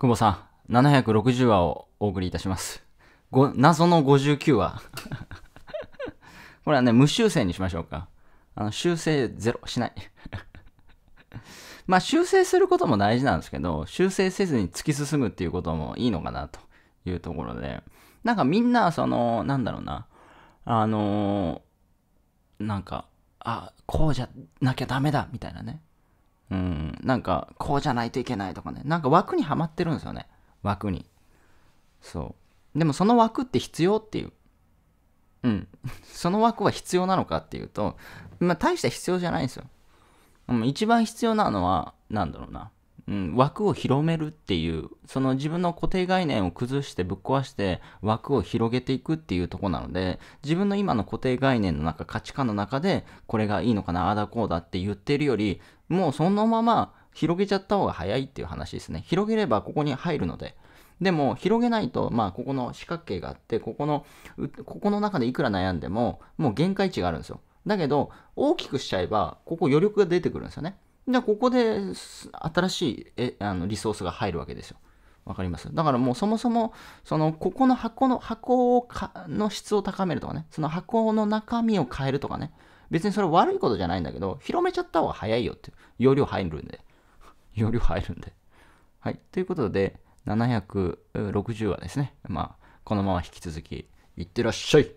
久保さん、760話をお送りいたします。ご、謎の59話。これはね、無修正にしましょうか。あの、修正ゼロしない。まあ、修正することも大事なんですけど、修正せずに突き進むっていうこともいいのかなというところで、なんかみんな、その、なんだろうな、あのー、なんか、あ、こうじゃなきゃダメだ、みたいなね。なんか、こうじゃないといけないとかね。なんか枠にはまってるんですよね。枠に。そう。でもその枠って必要っていう。うん。その枠は必要なのかっていうと、まあ大した必要じゃないんですよ。一番必要なのは、なんだろうな。うん、枠を広めるっていう、その自分の固定概念を崩してぶっ壊して枠を広げていくっていうとこなので、自分の今の固定概念の中、価値観の中で、これがいいのかな、ああだこうだって言ってるより、もうそのまま広げちゃった方が早いっていう話ですね。広げればここに入るので。でも、広げないと、まあ、ここの四角形があって、ここの、ここの中でいくら悩んでも、もう限界値があるんですよ。だけど、大きくしちゃえば、ここ余力が出てくるんですよね。じあ、ここで新しいえあのリソースが入るわけですよ。わかりますだからもうそもそも、その、ここの箱の、箱をか、の質を高めるとかね、その箱の中身を変えるとかね、別にそれ悪いことじゃないんだけど、広めちゃった方が早いよって、容量入るんで。容量入るんで。はい。ということで、760話ですね。まあ、このまま引き続き、いってらっしゃい